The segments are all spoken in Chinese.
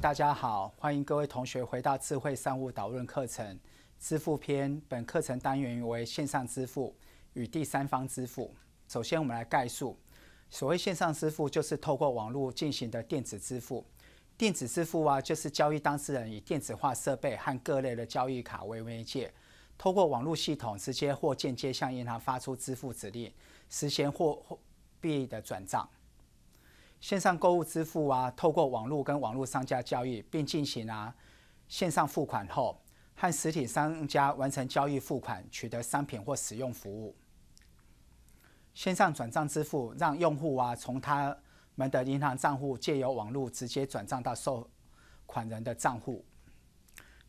大家好，欢迎各位同学回到智慧商务导论课程支付篇。本课程单元为线上支付与第三方支付。首先，我们来概述。所谓线上支付，就是透过网络进行的电子支付。电子支付啊，就是交易当事人以电子化设备和各类的交易卡为媒介，透过网络系统直接或间接向银行发出支付指令，实现货币的转账。线上购物支付啊，透过网络跟网络商家交易，并进行啊线上付款后，和实体商家完成交易付款，取得商品或使用服务。线上转账支付让用户啊从他们的银行账户借由网络直接转账到收款人的账户。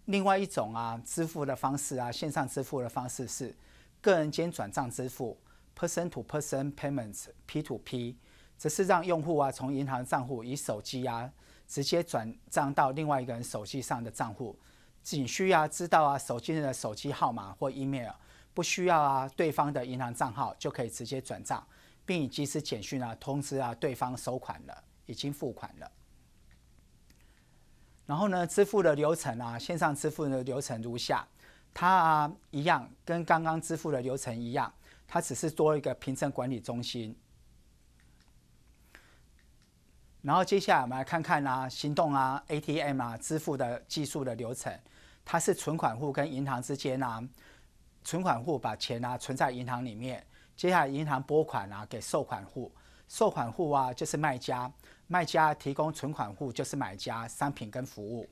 另外一种啊支付的方式啊线上支付的方式是个人间转账支付 （person-to-person payments, P-to-P）。只是让用户啊从银行账户以手机啊直接转账到另外一个人手机上的账户，仅需要知道啊手机的手机号码或 email，不需要啊对方的银行账号就可以直接转账，并以及时简讯啊通知啊对方收款了，已经付款了。然后呢，支付的流程啊，线上支付的流程如下，它啊一样跟刚刚支付的流程一样，它只是多一个凭证管理中心。然后接下来我们来看看啊，行动啊，ATM 啊，支付的技术的流程，它是存款户跟银行之间啊，存款户把钱啊存在银行里面，接下来银行拨款啊给受款户，受款户啊就是卖家，卖家提供存款户就是买家商品跟服务。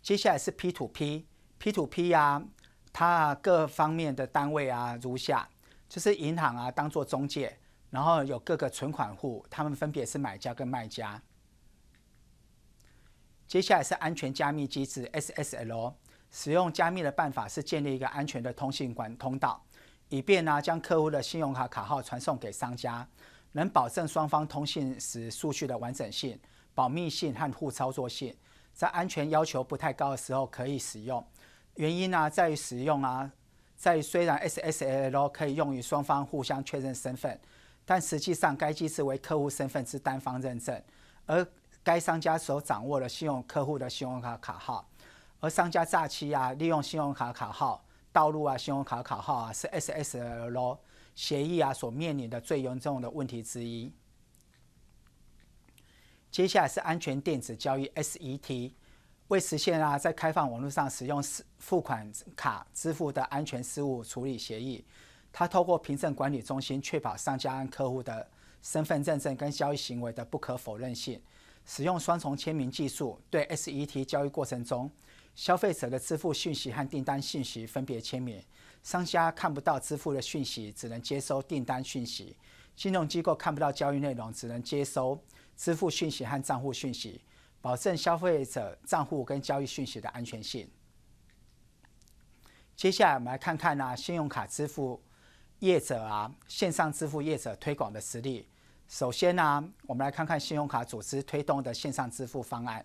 接下来是 P to P，P to P 啊，它各方面的单位啊如下，就是银行啊当做中介。然后有各个存款户，他们分别是买家跟卖家。接下来是安全加密机制 SSL，使用加密的办法是建立一个安全的通信管通道，以便呢将客户的信用卡卡号传送给商家，能保证双方通信时数据的完整性、保密性和互操作性。在安全要求不太高的时候可以使用，原因呢在于使用啊，在虽然 SSL 可以用于双方互相确认身份。但实际上，该机制为客户身份是单方认证，而该商家所掌握的信用客户的信用卡卡号，而商家诈欺啊，利用信用卡卡号盗录啊，信用卡卡号啊，是 SSL 协议啊所面临的最严重的问题之一。接下来是安全电子交易 SET，为实现啊在开放网络上使用是付款卡支付的安全事务处理协议。他透过凭证管理中心，确保商家和客户的身份认证跟交易行为的不可否认性。使用双重签名技术，对 SET 交易过程中消费者的支付讯息和订单信息分别签名。商家看不到支付的讯息，只能接收订单讯息。金融机构看不到交易内容，只能接收支付讯息和账户讯息，保证消费者账户跟交易讯息的安全性。接下来我们来看看呢，信用卡支付。业者啊，线上支付业者推广的实力。首先呢，我们来看看信用卡组织推动的线上支付方案。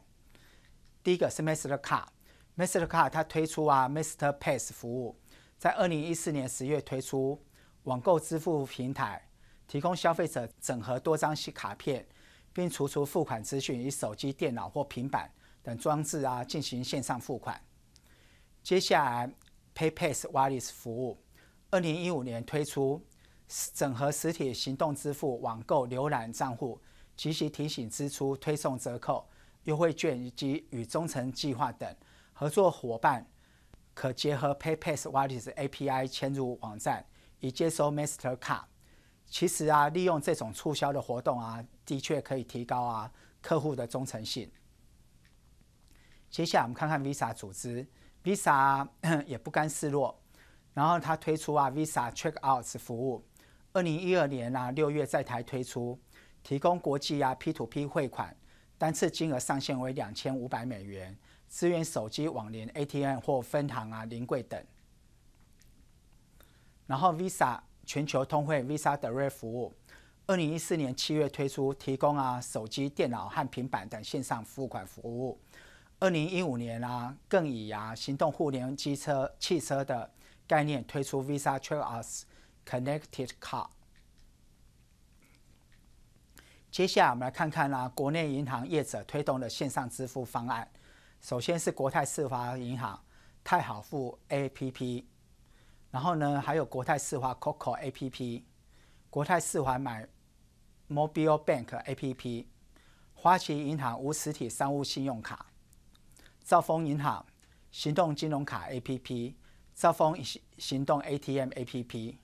第一个是 Mastercard，Mastercard 它推出啊，Masterpass 服务，在二零一四年十月推出网购支付平台，提供消费者整合多张卡片，并储存付款资讯以手机、电脑或平板等装置啊，进行线上付款。接下来，Paypass Wallet 服务。二零一五年推出整合实体、行动支付、网购、浏览账户、及时提醒支出、推送折扣、优惠券以及与忠诚计划等合作伙伴，可结合 PayPal、l i s a API 迁入网站以接收 Master c a r d 其实啊，利用这种促销的活动啊，的确可以提高啊客户的忠诚性。接下来我们看看 Visa 组织，Visa 也不甘示弱。然后它推出啊 Visa Checkouts 服务，二零一二年啊六月在台推出，提供国际啊 P to P 汇款，单次金额上限为两千五百美元，支援手机网联 ATM 或分行啊临柜等。然后 Visa 全球通汇 Visa Direct 服务，二零一四年七月推出，提供啊手机、电脑和平板等线上付款服务。二零一五年啊更以啊行动互联机车汽车的。概念推出 Visa Trailers Connected Card。接下来我们来看看啦，国内银行业者推动的线上支付方案。首先是国泰世华银行太好付 APP，然后呢还有国泰世华 Coco APP、国泰世华买 Mobile Bank APP、花旗银行无实体商务信用卡、兆丰银行行动金融卡 APP。兆丰行行动 ATM APP。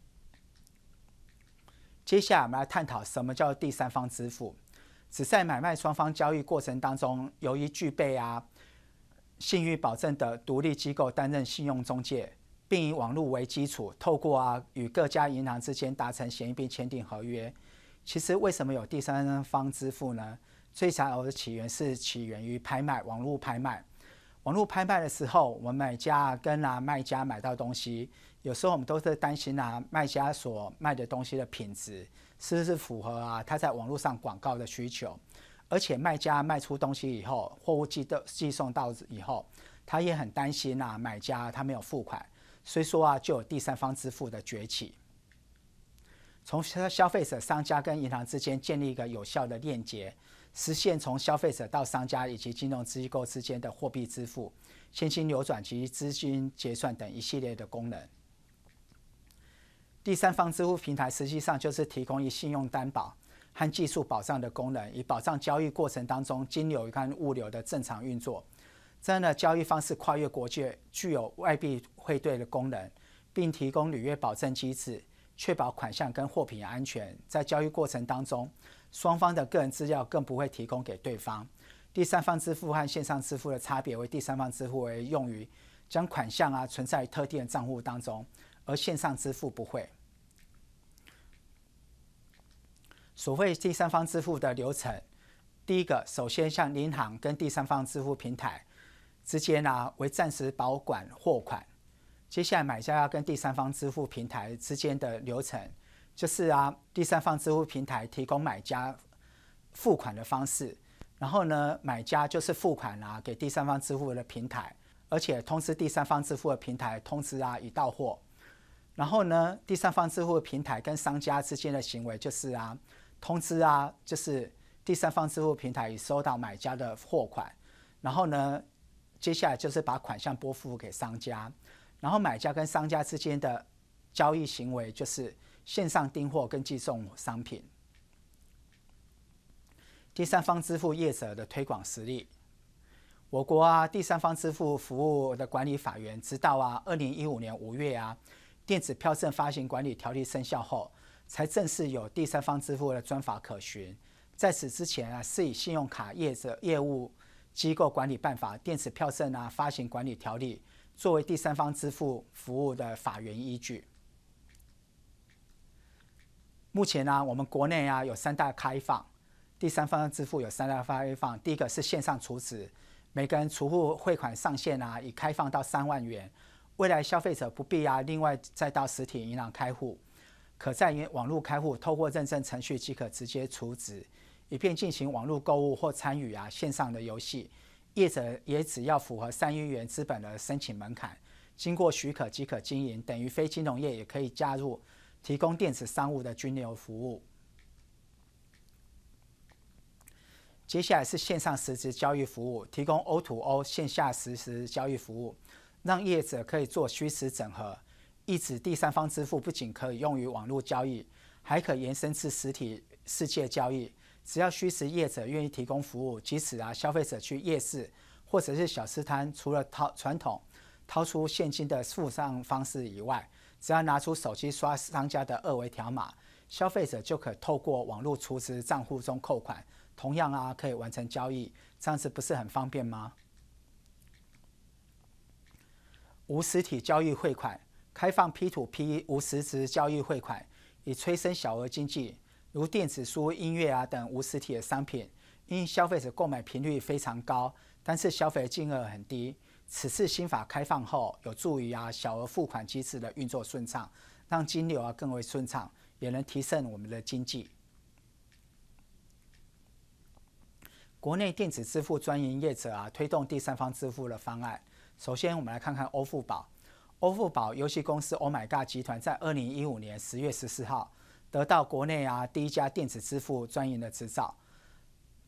接下来我们来探讨什么叫第三方支付？只在买卖双方交易过程当中，由于具备啊信誉保证的独立机构担任信用中介，并以网络为基础，透过啊与各家银行之间达成协议并签订合约。其实为什么有第三方支付呢？最早起源是起源于拍卖，网络拍卖。网络拍卖的时候，我们买家跟啊卖家买到东西，有时候我们都在担心啊，卖家所卖的东西的品质是不是符合啊他在网络上广告的需求，而且卖家卖出东西以后，货物寄到寄送到以后，他也很担心啊买家他没有付款，所以说啊就有第三方支付的崛起，从消消费者、商家跟银行之间建立一个有效的链接。实现从消费者到商家以及金融机构之间的货币支付、现金流转及资金结算等一系列的功能。第三方支付平台实际上就是提供以信用担保和技术保障的功能，以保障交易过程当中金流跟物流的正常运作。这样的交易方式跨越国界，具有外币汇兑的功能，并提供履约保证机制，确保款项跟货品安全。在交易过程当中。双方的个人资料更不会提供给对方。第三方支付和线上支付的差别为：第三方支付为用于将款项啊存在特定账户当中，而线上支付不会。所谓第三方支付的流程，第一个首先向银行跟第三方支付平台之间啊为暂时保管货款，接下来买家要跟第三方支付平台之间的流程。就是啊，第三方支付平台提供买家付款的方式，然后呢，买家就是付款啊给第三方支付的平台，而且通知第三方支付的平台通知啊已到货，然后呢，第三方支付平台跟商家之间的行为就是啊通知啊，就是第三方支付平台已收到买家的货款，然后呢，接下来就是把款项拨付给商家，然后买家跟商家之间的交易行为就是。线上订货跟寄送商品，第三方支付业者的推广实力。我国啊，第三方支付服务的管理法源直到啊，二零一五年五月啊，《电子票证发行管理条例》生效后，才正式有第三方支付的专法可循。在此之前啊，是以《信用卡业者业务机构管理办法》《电子票证啊发行管理条例》作为第三方支付服务的法源依据。目前呢，我们国内啊有三大开放，第三方支付有三大开放。第一个是线上储值，每人储户汇款上限啊已开放到三万元。未来消费者不必啊另外再到实体银行开户，可在网络开户，透过认证程序即可直接储值，以便进行网络购物或参与啊线上的游戏。业者也只要符合三亿元资本的申请门槛，经过许可即可经营，等于非金融业也可以加入。提供电子商务的均流服务。接下来是线上实时交易服务，提供 O2O 线下实时交易服务，让业者可以做虚实整合。意指第三方支付不仅可以用于网络交易，还可延伸至实体世界交易。只要虚实业者愿意提供服务，即使啊消费者去夜市或者是小吃摊，除了掏传统掏出现金的付账方式以外。只要拿出手机刷商家的二维码，消费者就可透过网络储值账户中扣款，同样啊可以完成交易，这样子不是很方便吗？无实体交易汇款开放 P 2 P 无实值交易汇款，以催生小额经济，如电子书、音乐啊等无实体的商品，因消费者购买频率非常高，但是消费金额很低。此次新法开放后，有助于啊小额付款机制的运作顺畅，让金流啊更为顺畅，也能提升我们的经济。国内电子支付专营业者啊推动第三方支付的方案，首先我们来看看欧付宝。欧付宝游戏公司 Oh My God 集团在二零一五年十月十四号得到国内啊第一家电子支付专营的执照。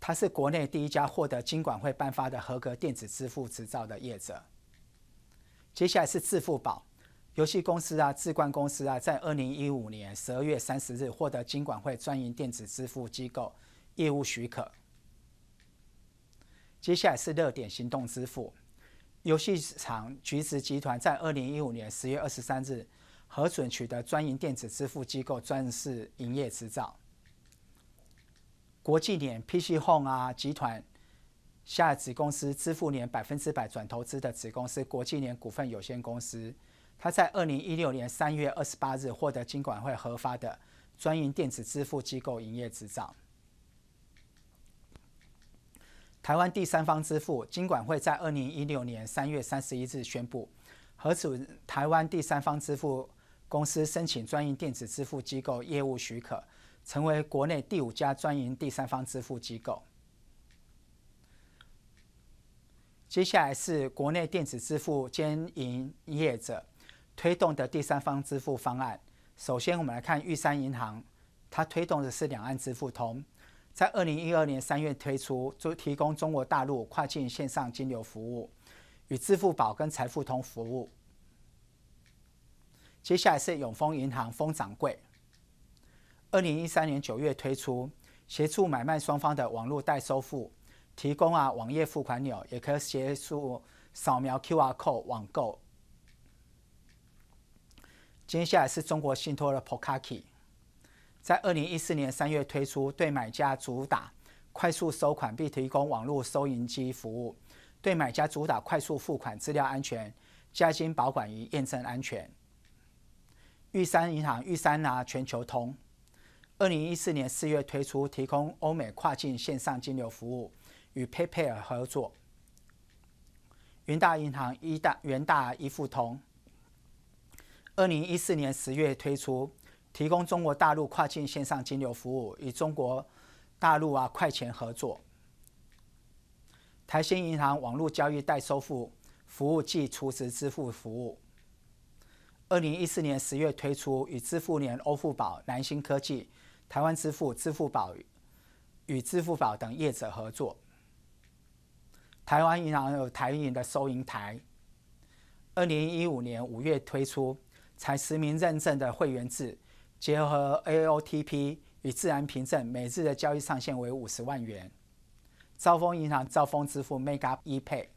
它是国内第一家获得金管会颁发的合格电子支付执照的业者。接下来是支付宝、游戏公司啊、智冠公司啊，在二零一五年十二月三十日获得金管会专营电子支付机构业务许可。接下来是热点行动支付，游戏厂橘子集团在二零一五年十月二十三日核准取得专营电子支付机构专事营业执照。国际联 PC Home 啊集团下子公司支付联百分之百转投资的子公司国际联股份有限公司，它在二零一六年三月二十八日获得金管会核发的专营电子支付机构营业执照。台湾第三方支付金管会在二零一六年三月三十一日宣布核准台湾第三方支付公司申请专营电子支付机构业务许可。成为国内第五家专营第三方支付机构。接下来是国内电子支付兼营业者推动的第三方支付方案。首先，我们来看玉山银行，它推动的是两岸支付通，在二零一二年三月推出，就提供中国大陆跨境线上金流服务与支付宝跟财富通服务。接下来是永丰银行丰掌柜。二零一三年九月推出协助买卖双方的网络代收付，提供啊网页付款钮，也可协助扫描 QR Code 网购。接下来是中国信托的 p o k a k i 在二零一四年三月推出对买家主打快速收款，并提供网络收银机服务；对买家主打快速付款、资料安全、加金保管与验证安全。玉山银行玉山啊全球通。二零一四年四月推出，提供欧美跨境线上金流服务，与 PayPal 合作。云大银行一大大一富通，二零一四年十月推出，提供中国大陆跨境线上金流服务，与中国大陆啊快钱合作。台新银行网络交易代收付服务暨储值支付服务，二零一四年十月推出，与支付年欧付宝南星科技。台湾支付、支付宝与支付宝等业者合作。台湾银行有台银的收银台。二零一五年五月推出才实名认证的会员制，结合 AOTP 与自然凭证，每日的交易上限为五十万元。兆丰银行、兆丰支付 Makeup 易 Pay。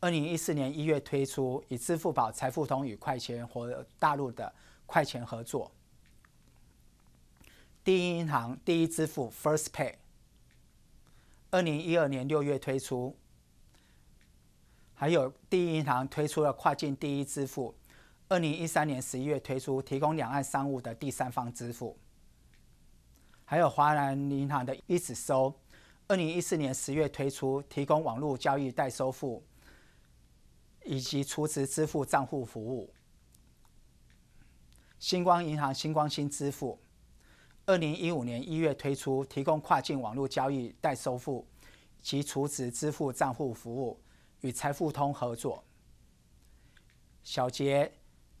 二零一四年一月推出，以支付宝、财富通与快钱或大陆的快钱合作。第一银行第一支付 First Pay，二零一二年六月推出。还有第一银行推出了跨境第一支付，二零一三年十一月推出，提供两岸商务的第三方支付。还有华南银行的一指收，二零一四年十月推出，提供网络交易代收付，以及储值支付账户服务。星光银行星光新支付。二零一五年一月推出提供跨境网络交易代收付及储值支付账户服务，与财富通合作。小杰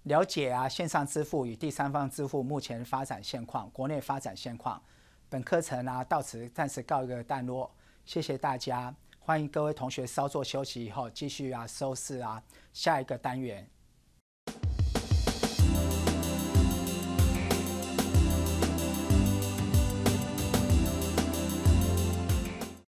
了解啊，线上支付与第三方支付目前发展现况，国内发展现况。本课程啊，到此暂时告一个段落，谢谢大家，欢迎各位同学稍作休息以后继续啊收视啊下一个单元。